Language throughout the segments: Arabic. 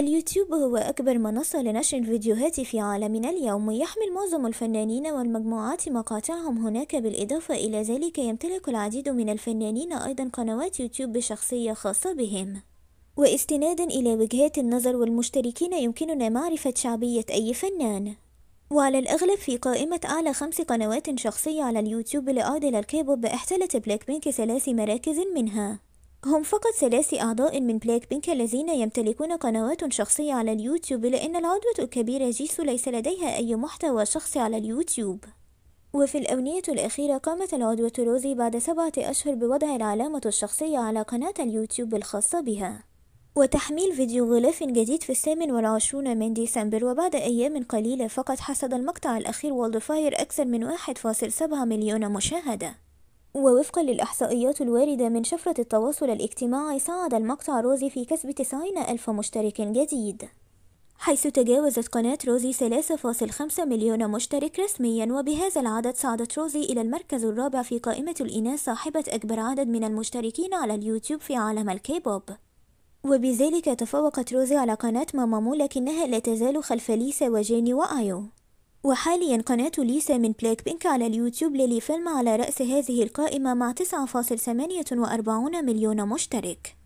اليوتيوب هو أكبر منصة لنشر الفيديوهات في عالمنا اليوم يحمل معظم الفنانين والمجموعات مقاطعهم هناك بالإضافة إلى ذلك يمتلك العديد من الفنانين أيضا قنوات يوتيوب بشخصية خاصة بهم واستنادا إلى وجهات النظر والمشتركين يمكننا معرفة شعبية أي فنان وعلى الأغلب في قائمة أعلى خمس قنوات شخصية على اليوتيوب لأعدل الكيبوب احتلت بلاك بينك ثلاث مراكز منها هم فقط ثلاثي أعضاء من بلاك بينك الذين يمتلكون قنوات شخصية على اليوتيوب لأن العضوة الكبيرة جيسو ليس لديها أي محتوى شخصي على اليوتيوب وفي الأونية الأخيرة قامت العضوة روزي بعد سبعة أشهر بوضع العلامة الشخصية على قناة اليوتيوب الخاصة بها وتحميل فيديو غلاف جديد في الثامن والعشرون من ديسمبر وبعد أيام قليلة فقط حصد المقطع الأخير وولد فاير أكثر من 1.7 مليون مشاهدة ووفقا للإحصائيات الواردة من شفرة التواصل الاجتماعي ساعد المقطع روزي في كسب 90 ألف مشترك جديد حيث تجاوزت قناة روزي 3.5 مليون مشترك رسميا وبهذا العدد صعدت روزي إلى المركز الرابع في قائمة الإناث صاحبة أكبر عدد من المشتركين على اليوتيوب في عالم الكيبوب وبذلك تفوقت روزي على قناة مامامو لكنها لا تزال خلف ليسا وجيني وآيو وحاليا قناة ليسا من بلاك بينك على اليوتيوب للي فيلم على رأس هذه القائمة مع 9.48 مليون مشترك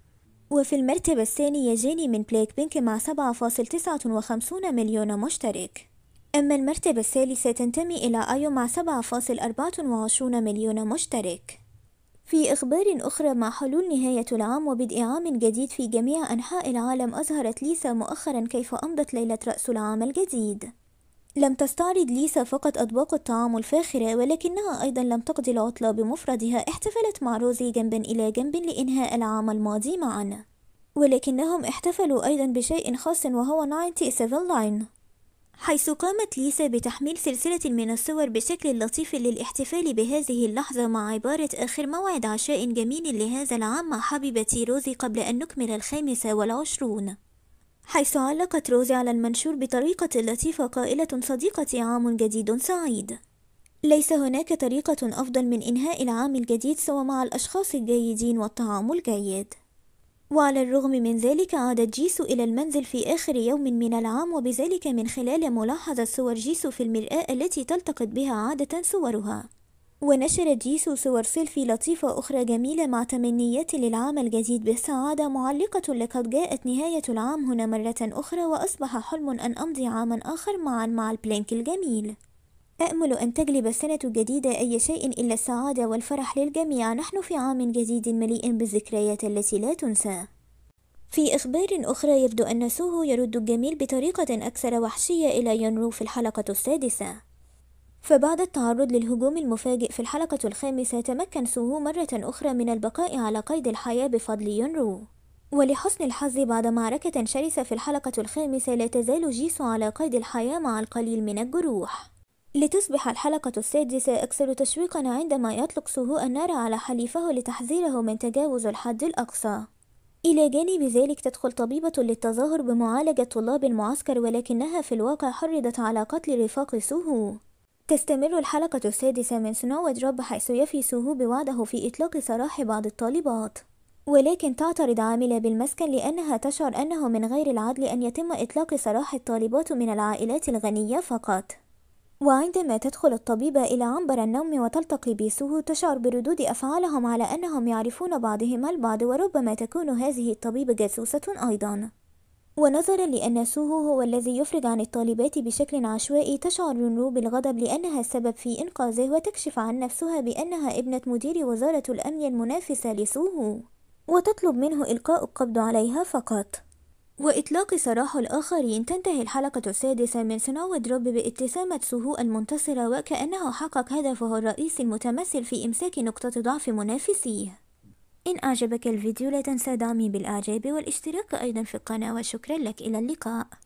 وفي المرتبة الثانية جيني من بلاك بينك مع 7.59 مليون مشترك أما المرتبة الثالثة تنتمي إلى أيو مع 7.24 مليون مشترك في أخبار أخرى مع حلول نهاية العام وبدء عام جديد في جميع أنحاء العالم أظهرت ليسا مؤخرا كيف أمضت ليلة رأس العام الجديد لم تستعرض ليسا فقط أطباق الطعام الفاخرة ولكنها أيضا لم تقضي العطلة بمفردها احتفلت مع روزي جنبا إلى جنب لإنهاء العام الماضي معا ولكنهم احتفلوا أيضا بشيء خاص وهو 97 لاين حيث قامت ليسا بتحميل سلسلة من الصور بشكل لطيف للاحتفال بهذه اللحظة مع عبارة آخر موعد عشاء جميل لهذا العام مع حبيبتي روزي قبل أن نكمل الخامسة والعشرون حيث علقت روزي على المنشور بطريقة لطيفة قائلة صديقتي عام جديد سعيد ليس هناك طريقة أفضل من إنهاء العام الجديد سوى مع الأشخاص الجيدين والطعام الجيد وعلى الرغم من ذلك عادت جيسو إلى المنزل في آخر يوم من العام وبذلك من خلال ملاحظة صور جيسو في المرآة التي تلتقط بها عادة صورها ونشر جيسو صور سيلفي لطيفة أخرى جميلة مع تمنيات للعام الجديد بالسعادة معلقة لقد جاءت نهاية العام هنا مرة أخرى وأصبح حلم أن أمضي عاما آخر معا مع البلينك الجميل أأمل أن تجلب السنة الجديدة أي شيء إلا السعادة والفرح للجميع نحن في عام جديد مليء بالذكريات التي لا تنسى في إخبار أخرى يبدو أن سوهو يرد الجميل بطريقة أكثر وحشية إلى يونرو في الحلقة السادسة فبعد التعرض للهجوم المفاجئ في الحلقة الخامسة تمكن سوهو مرة أخرى من البقاء على قيد الحياة بفضل يونرو ولحسن الحظ بعد معركة شرسة في الحلقة الخامسة لا تزال جيسو على قيد الحياة مع القليل من الجروح لتصبح الحلقة السادسة أكثر تشويقا عندما يطلق سوهو النار على حليفه لتحذيره من تجاوز الحد الأقصى إلى جانب ذلك تدخل طبيبة للتظاهر بمعالجة طلاب المعسكر ولكنها في الواقع حرضت على قتل رفاق سوهو تستمر الحلقة السادسة من سنو دروب حيث يفي سوهو بوعده في إطلاق سراح بعض الطالبات ولكن تعترض عاملة بالمسكن لأنها تشعر أنه من غير العدل أن يتم إطلاق سراح الطالبات من العائلات الغنية فقط وعندما تدخل الطبيبة إلى عنبر النوم وتلتقي بيسوه تشعر بردود أفعالهم على أنهم يعرفون بعضهم البعض وربما تكون هذه الطبيبة جاسوسة أيضا ونظرا لأن سوهو هو الذي يفرج عن الطالبات بشكل عشوائي تشعر رونرو بالغضب لأنها السبب في إنقاذه وتكشف عن نفسها بأنها ابنة مدير وزارة الأمن المنافسة لسوهو وتطلب منه إلقاء القبض عليها فقط وإطلاق سراح الآخرين تنتهي الحلقة السادسة من سنو دروب بابتسامة سوهو المنتصرة وكأنه حقق هدفه الرئيسي المتمثل في إمساك نقطة ضعف منافسيه إن أعجبك الفيديو لا تنسى دعمي بالإعجاب والاشتراك أيضا في القناة وشكرا لك إلى اللقاء